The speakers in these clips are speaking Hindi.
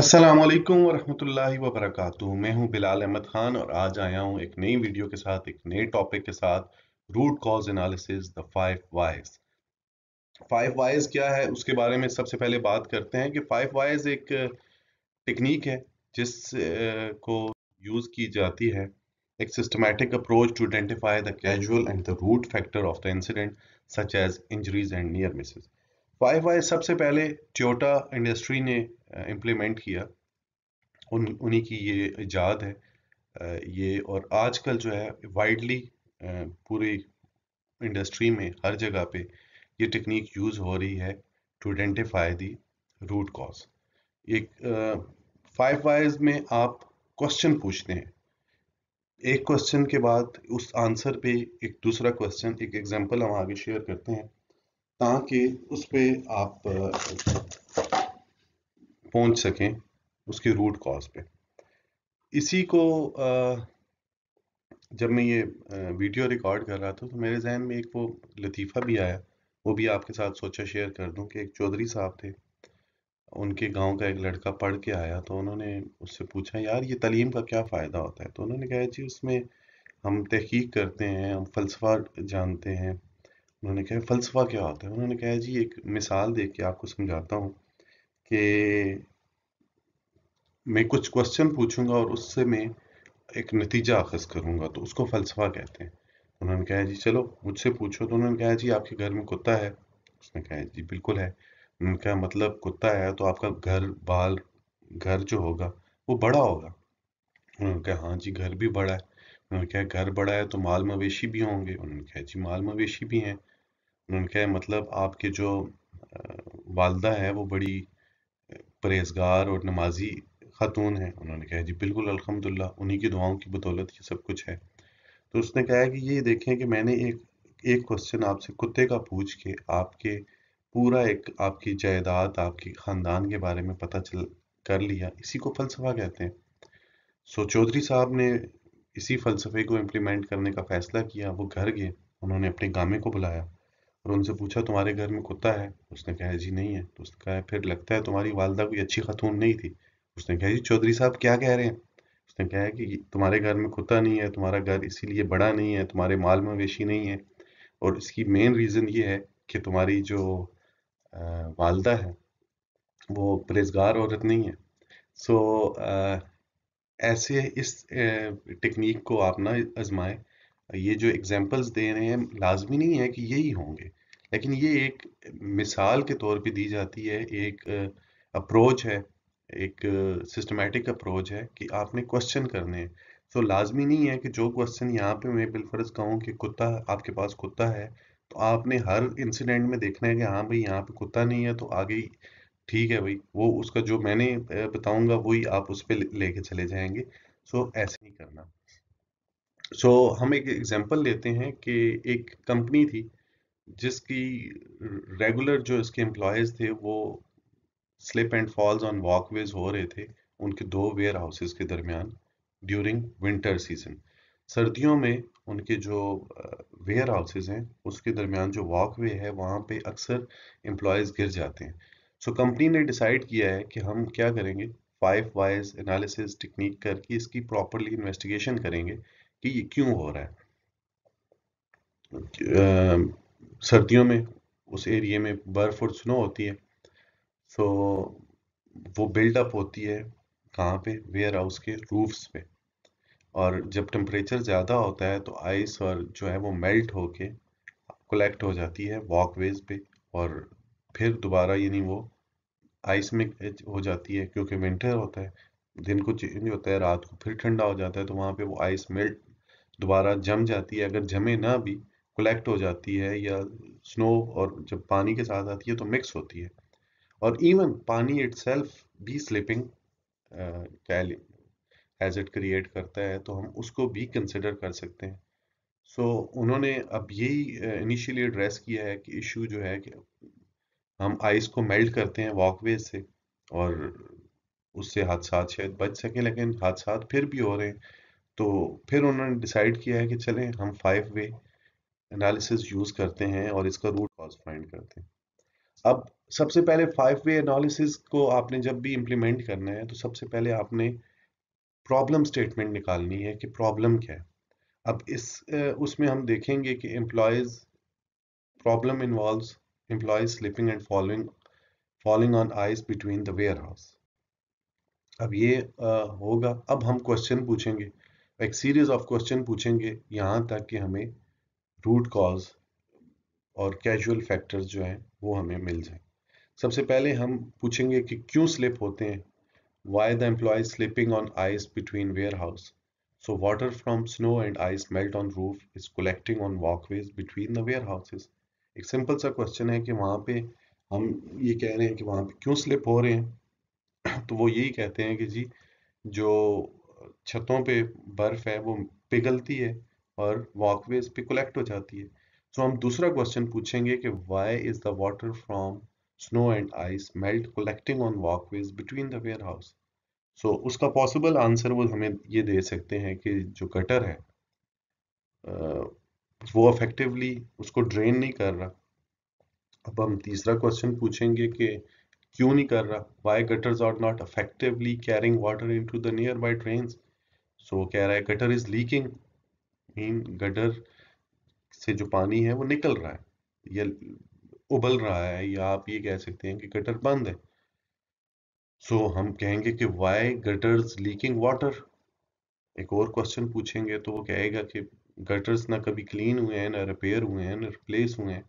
अस्सलाम वालेकुम वरहमतुल्लाहि मैं हूं बिलाल अहमद खान और आज आया हूं एक नई वीडियो के साथ एक नए टॉपिक के साथ root cause analysis the five whys five whys क्या है उसके बारे में सबसे पहले बात करते हैं कि फाइव वाइज एक टेक्निक है जिस को यूज़ की जाती है एक systematic approach to identify the causal and the root factor of the incident such as injuries and near misses five whys सबसे पहले ट्योटा इंडस्ट्री ने इम्प्लीमेंट किया उन उन्हीं की ये ईजाद है ये और आजकल जो है वाइडली पूरी इंडस्ट्री में हर जगह पे ये टेक्निक यूज़ हो रही है to identify the root cause एक फाइव वाइज में आप क्वेश्चन पूछते हैं एक क्वेश्चन के बाद उस आंसर पे एक दूसरा क्वेश्चन एक एग्जांपल हम आगे शेयर करते हैं ताकि उस पर आप पहुंच सकें उसके रूट कॉज पे इसी को जब मैं ये वीडियो रिकॉर्ड कर रहा था तो मेरे जहन में एक वो लतीफ़ा भी आया वो भी आपके साथ सोचा शेयर कर दूं कि एक चौधरी साहब थे उनके गांव का एक लड़का पढ़ के आया तो उन्होंने उससे पूछा यार ये तलीम का क्या फ़ायदा होता है तो उन्होंने कहा जी उसमें हम तहकीक करते हैं हम फलसफा जानते हैं उन्होंने कहा फ़लसफ़ा क्या होता है उन्होंने कहा जी एक मिसाल देख के आपको समझाता हूँ कि मैं कुछ क्वेश्चन पूछूंगा और उससे मैं एक नतीजा अखज करूंगा तो उसको फ़लसफ़ा कहते हैं उन्होंने कहा जी चलो मुझसे पूछो तो उन्होंने कहा जी आपके घर में कुत्ता है उसने कहा जी बिल्कुल है उन्होंने कहा मतलब कुत्ता है तो आपका घर बाल घर जो होगा वो बड़ा होगा उन्होंने कहा हाँ जी घर भी बड़ा है उन्होंने कहा घर बड़ा है तो माल मवेशी भी होंगे उन्होंने कहा जी माल मवेशी भी हैं उन्होंने कहा मतलब आपके जो वालदा है वो बड़ी परहेजगार और नमाजी खातून हैं उन्होंने कहा जी बिल्कुल अलहमदिल्ला उन्हीं की दुआओं की बदौलत ये सब कुछ है तो उसने कहा कि ये देखें कि मैंने एक एक क्वेश्चन आपसे कुत्ते का पूछ के आपके पूरा एक आपकी जायदाद आपके ख़ानदान के बारे में पता चल कर लिया इसी को फलसफा कहते हैं सो चौधरी साहब ने इसी फलसफे को इम्प्लीमेंट करने का फ़ैसला किया वो घर गए उन्होंने अपने गामे को बुलाया और उनसे पूछा तुम्हारे घर में कुत्ता है उसने कहा जी नहीं है तो उसने कहा फिर लगता है तुम्हारी वालदा कोई अच्छी खातून नहीं थी उसने कहा जी चौधरी साहब क्या कह रहे हैं उसने कहा कि तुम्हारे घर में कुत्ता नहीं है तुम्हारा घर इसीलिए बड़ा नहीं है तुम्हारे माल मवेशी नहीं है और इसकी मेन रीज़न ये है कि तुम्हारी जो वालदा है वो परहेजगार औरत नहीं है सो ऐसे इस टेक्निक को आप ना आजमाएं ये जो एग्जांपल्स दे रहे हैं लाजमी नहीं है कि यही होंगे लेकिन ये एक मिसाल के तौर पे दी जाती है एक अप्रोच है एक सिस्टमेटिक अप्रोच है कि आपने क्वेश्चन करने हैं सो लाजमी नहीं है कि जो क्वेश्चन यहाँ पे मैं बिलफर्ज कहूँ कि कुत्ता आपके पास कुत्ता है तो आपने हर इंसिडेंट में देखना है कि हाँ भाई यहाँ पे कुत्ता नहीं है तो आगे ठीक है भाई वो उसका जो मैंने बताऊंगा वही आप उस पर लेके चले जाएंगे सो ऐसे नहीं करना सो so, हम एक एग्जाम्पल लेते हैं कि एक कंपनी थी जिसकी रेगुलर जो इसके एम्प्लॉयज़ थे वो slip and falls on walkways हो रहे थे उनके दो वेयर हाउसेज के दरमियान ड्यूरिंग विंटर सीजन सर्दियों में उनके जो वेयर हाउसेज हैं उसके दरमियान जो वॉक वे है वहाँ पे अक्सर एम्प्लॉयज़ गिर जाते हैं सो so, कंपनी ने डिसाइड किया है कि हम क्या करेंगे फाइव वाइज एनालिसिस टेक्निक करके इसकी प्रॉपरली इन्वेस्टिगेशन करेंगे कि ये क्यों हो रहा है uh, सर्दियों में उस एरिए में बर्फ़ और स्नो होती है सो तो वो बिल्डअप होती है कहाँ पे वेयर हाउस के रूफ्स पे और जब टेम्परेचर ज़्यादा होता है तो आइस और जो है वो मेल्ट होके कलेक्ट हो जाती है वॉकवेज पे और फिर दोबारा यानी वो आइस में हो जाती है क्योंकि विंटर होता है दिन को चेंज होता है रात को फिर ठंडा हो जाता है तो वहाँ पे वो आइस मेल्ट दोबारा जम जाती है अगर जमे ना भी कलेक्ट हो जाती है या स्नो और जब पानी के साथ आती है तो मिक्स होती है और इवन पानी इट भी स्लिपिंग एज इट क्रिएट करता है तो हम उसको भी कंसिडर कर सकते हैं सो so, उन्होंने अब यही इनिशियली एड्रेस किया है कि इशू जो है कि हम आइस को मेल्ट करते हैं वॉकवे से और उससे हादसा शायद बच सकें लेकिन हादसा फिर भी हो रहे हैं तो फिर उन्होंने डिसाइड किया है कि चलें हम फाइव वे एनालिसिस यूज़ करते हैं और इसका रूट कॉज फाइंड करते हैं अब सबसे पहले फाइव वे एनालिसिस को आपने जब भी इम्प्लीमेंट करना है तो सबसे पहले आपने प्रॉब्लम स्टेटमेंट निकालनी है कि प्रॉब्लम क्या है अब इस उसमें हम देखेंगे कि employees problem involve employees slipping and following following on ice between the warehouse अब ये होगा अब हम क्वेश्चन पूछेंगे एक सीरीज ऑफ क्वेश्चन पूछेंगे यहाँ तक कि हमें रूट कॉज और कैजुअल फैक्टर्स जो हैं वो हमें मिल जाए सबसे पहले हम पूछेंगे कि क्यों स्लिप होते हैं why the employee slipping on ice between warehouse so So snow and ice melt on roof is collecting on walkways between the warehouses एक सिंपल सा क्वेश्चन है कि वहाँ पे हम ये कह रहे हैं कि वहाँ पे क्यों स्लिप हो रहे हैं तो वो यही कहते हैं कि जी जो छतों पे बर्फ़ है वो पिघलती है और वॉकवेज पे कलेक्ट हो जाती है सो so, हम दूसरा क्वेश्चन पूछेंगे कि why is the water from snow and ice melt collecting on walkways between the warehouse so उसका पॉसिबल आंसर वो हमें ये दे सकते हैं कि जो कटर है वो अफेक्टिवली उसको ड्रेन नहीं कर रहा अब हम तीसरा क्वेश्चन पूछेंगे कि क्यों नहीं कर रहा why gutters are not effectively carrying water into the nearby drain so कह रहा है गटर इज लीकिंग कहीं गडर से जो पानी है वो निकल रहा है या उबल रहा है या आप ये कह सकते हैं कि गटर बंद है सो so, हम कहेंगे कि वाई गटर्स लीकिंग वाटर एक और क्वेश्चन पूछेंगे तो वो कहेगा कि गटर्स ना कभी क्लीन हुए हैं ना रिपेयर हुए हैं ना रिप्लेस हुए हैं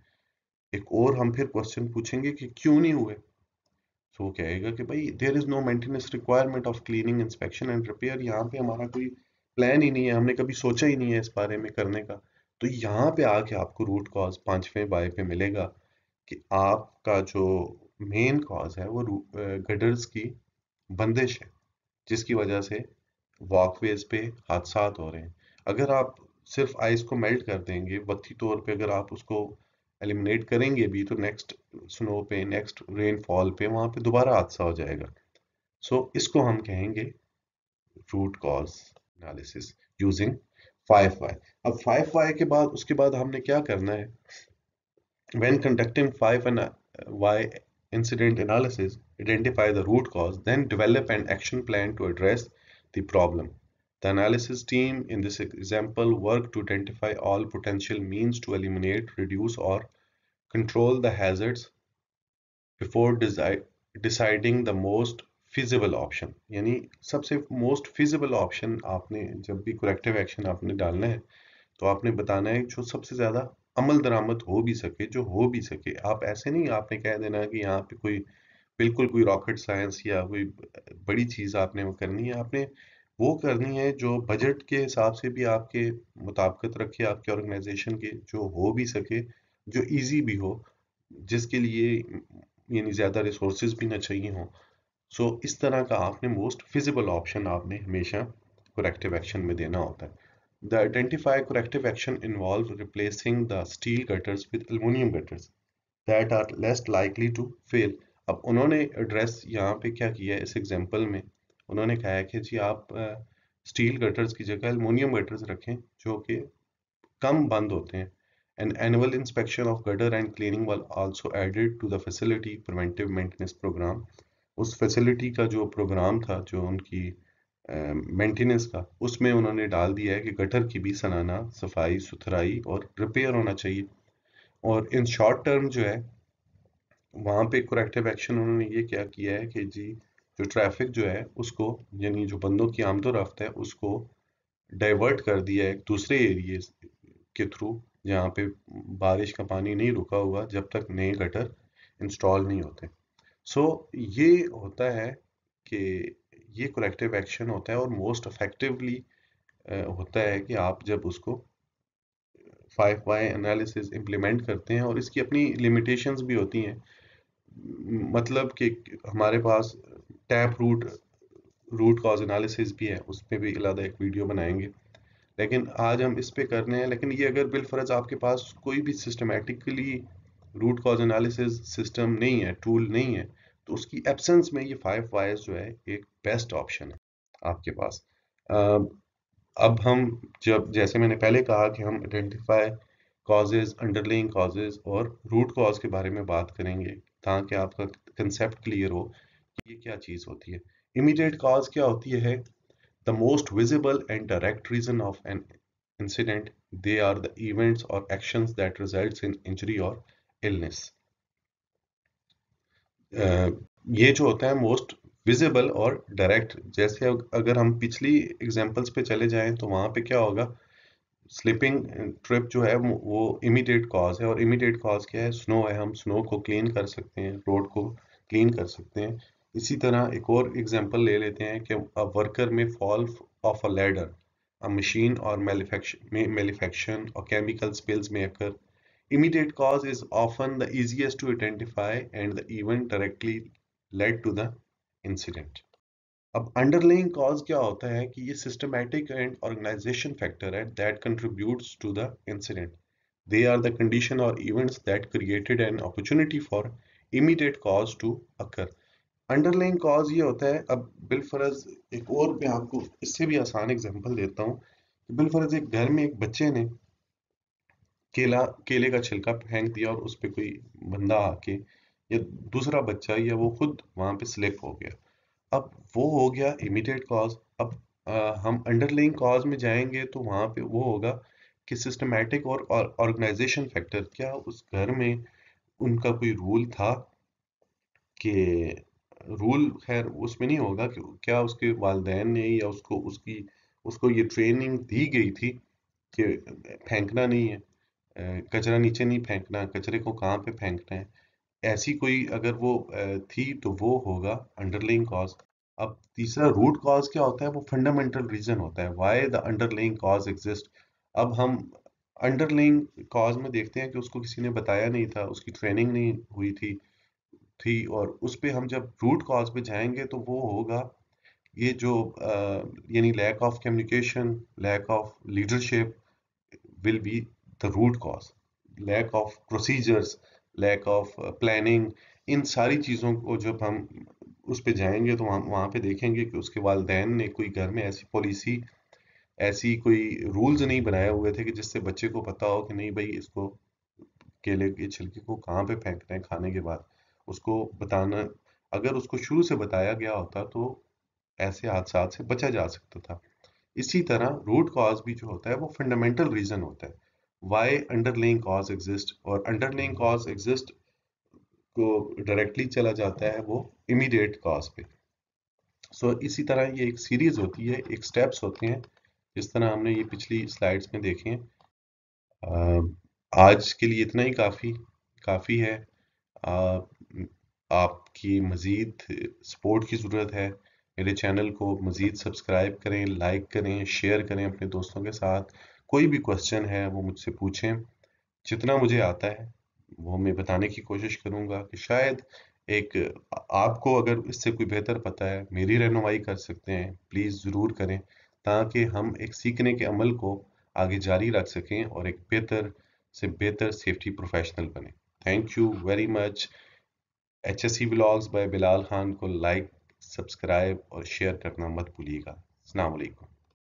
एक और हम फिर क्वेश्चन पूछेंगे कि क्यों नहीं हुए तो वो कहेगा कि भाई there is no maintenance requirement of cleaning inspection and repair यहाँ पे हमारा कोई प्लान ही नहीं है हमने कभी सोचा ही नहीं है इस बारे में करने का तो यहाँ पे आके आपको रूट कॉज पांचवें बाय पे मिलेगा कि आपका जो मेन कॉज है वो गडर्स की बंदिश है जिसकी वजह से वॉकवेज पे हादसा हो रहे हैं अगर आप सिर्फ आइस को मेल्ट कर देंगे वक्ती तौर पे अगर आप उसको एलिमिनेट करेंगे भी तो नेक्स्ट स्नो पे नेक्स्ट रेनफॉल पे वहाँ पे दोबारा हादसा हो जाएगा सो so, इसको हम कहेंगे root cause analysis using 5y अब 5y के बाद उसके बाद हमने क्या करना है when conducting 5y uh, incident analysis identify the root cause then develop an action plan to address the problem the analysis team in this example work to identify all potential means to eliminate reduce or control the hazards before deciding the most feasible option यानी सबसे मोस्ट फिजिबल ऑप्शन आपने जब भी करेक्टिव एक्शन आपने डालना है तो आपने बताना है जो सबसे ज़्यादा अमल दरामद हो भी सके जो हो भी सके आप ऐसे नहीं आपने कह देना कि यहाँ पे कोई बिल्कुल कोई रॉकेट साइंस या कोई बड़ी चीज़ आपने वो करनी है आपने वो करनी है जो बजट के हिसाब से भी आपके मुताबकत रखे आपके ऑर्गेनाइजेशन के जो हो भी सके जो इजी भी हो जिसके लिए यानी ज़्यादा रिसोर्सेज भी ना चाहिए हों सो so, इस तरह का आपने मोस्ट फिजिबल ऑप्शन आपने हमेशा करेक्टिव एक्शन में देना होता है the identify corrective action involve replacing the steel gutters with aluminium gutters that are less likely to fail अब उन्होंने एड्रेस यहाँ पे क्या किया है इस एग्जाम्पल में उन्होंने कहा है कि जी आप स्टील uh, कटर्स की जगह एलमोनियम गटर्स रखें जो कि कम बंद होते हैं an annual inspection of gutter and cleaning was also added to the facility preventive maintenance program उस फैसिलिटी का जो प्रोग्राम था जो उनकी मेंटेनेंस का उसमें उन्होंने डाल दिया है कि गटर की भी सनाना सफाई सुथराई और रिपेयर होना चाहिए और इन शॉर्ट टर्म जो है वहाँ पे करेक्टिव एक्शन उन्होंने ये क्या किया है कि जी जो ट्रैफिक जो है उसको यानी जो बंदों की आमदो रफ्त है उसको डाइवर्ट कर दिया है दूसरे एरिए के थ्रू जहाँ पे बारिश का पानी नहीं रुका हुआ जब तक नए गटर इंस्टॉल नहीं होते सो so, ये होता है कि ये करेक्टिव एक्शन होता है और मोस्ट अफेक्टिवली होता है कि आप जब उसको फाइव वाई एनालिसिस इम्प्लीमेंट करते हैं और इसकी अपनी लिमिटेशंस भी होती हैं मतलब कि हमारे पास tap root root cause analysis भी है उस पर भी अलग एक वीडियो बनाएंगे लेकिन आज हम इस पर कर रहे हैं लेकिन ये अगर बिलफरज आपके पास कोई भी systematically root cause analysis system नहीं है टूल नहीं है तो उसकी एब्सेंस में ये फाइव वायर्स जो है एक बेस्ट ऑप्शन है आपके पास अब हम जब जैसे मैंने पहले कहा कि हम आइडेंटिफाई कॉजेज अंडरलेइंग कॉजेज और रूट कॉज के बारे में बात करेंगे ताकि आपका कंसेप्ट क्लियर हो कि ये क्या चीज़ होती है इमीडिएट कॉज क्या होती है the most visible and direct reason of an incident they are the events और actions that results in injury और इलनेस uh, ये जो होता है मोस्ट विजिबल और डायरेक्ट जैसे अगर हम पिछली एग्जांपल्स पे चले जाएं तो वहां पे क्या होगा स्लिपिंग ट्रिप जो है वो इमीडिएट कॉज है और इमीडिएट कॉज क्या है स्नो है हम स्नो को क्लीन कर सकते हैं रोड को क्लीन कर सकते हैं इसी तरह एक और एग्जांपल ले लेते हैं कि अ वर्कर में fall off a ladder a machine और मैलिफेक्शन मेलिफेक्शन और केमिकल स्पिल्स में अकर Immediate cause is often the easiest to identify and the event directly led to the incident. अब underlying cause क्या होता है कि ये systematic and organization factor that contributes to the incident. They are the condition or events that created an opportunity for immediate cause to occur. Underlying cause ये होता है अब बिलफरज एक और मैं आपको इससे भी आसान example, देता हूँ बिलफरज एक घर केला केले का छिलका फेंक दिया और उस पर कोई बंदा आके या दूसरा बच्चा या वो खुद वहां पे स्लिप हो गया अब वो हो गया इमीडिएट कॉज अब आ, हम अंडरलिंग कॉज में जाएंगे तो वहां पे वो होगा कि सिस्टमेटिक और ऑर्गेनाइजेशन फैक्टर क्या उस घर में उनका कोई रूल था कि रूल खैर उसमें नहीं होगा कि क्या उसके वालदेन ने या उसको उसकी उसको ये ट्रेनिंग दी गई थी कि फेंकना नहीं है कचरा नीचे नहीं फेंकना कचरे को कहाँ पे फेंकना है ऐसी कोई अगर वो थी तो वो होगा अंडरलिंग कॉज अब तीसरा रूट कॉज क्या होता है वो फंडामेंटल रीजन होता है why the underlying cause exist अब हम अंडरलिंग कॉज में देखते हैं कि उसको किसी ने बताया नहीं था उसकी ट्रेनिंग नहीं हुई थी थी और उस पर हम जब रूट कॉज पे जाएंगे तो वो होगा ये जो यानी lack of communication lack of leadership will be the root cause lack of procedures lack of uh, planning इन सारी चीज़ों को जब हम उस पर जाएंगे तो हम वहाँ पे देखेंगे कि उसके वालदेन ने कोई घर में ऐसी पॉलिसी ऐसी कोई रूल्स नहीं बनाए हुए थे कि जिससे बच्चे को पता हो कि नहीं भाई इसको केले के छिलके को कहाँ पे रहे हैं खाने के बाद उसको बताना अगर उसको शुरू से बताया गया होता तो ऐसे हादसा से बचा जा सकता था इसी तरह रूट कॉज भी जो होता है वो फंडामेंटल रीज़न होता है why underlying cause exists और underlying cause exists को directly चला जाता है वो immediate cause पे सो so, इसी तरह ये एक सीरीज होती है एक स्टेप्स होते हैं जिस तरह हमने ये पिछली स्लाइड्स में देखे हैं आज के लिए इतना ही काफ़ी काफ़ी है आ, आपकी मज़ीद सपोर्ट की ज़रूरत है मेरे चैनल को मज़ीद सब्सक्राइब करें लाइक करें शेयर करें अपने दोस्तों के साथ कोई भी क्वेश्चन है वो मुझसे पूछें जितना मुझे आता है वो मैं बताने की कोशिश करूँगा कि शायद एक आपको अगर इससे कोई बेहतर पता है मेरी रहनुमाई कर सकते हैं प्लीज़ ज़रूर करें ताकि हम एक सीखने के अमल को आगे जारी रख सकें और एक बेहतर से बेहतर सेफ्टी प्रोफेशनल बने thank you very much H S C blogs by Bilal Khan को लाइक सब्सक्राइब और शेयर करना मत भूलिएगा अलैक्म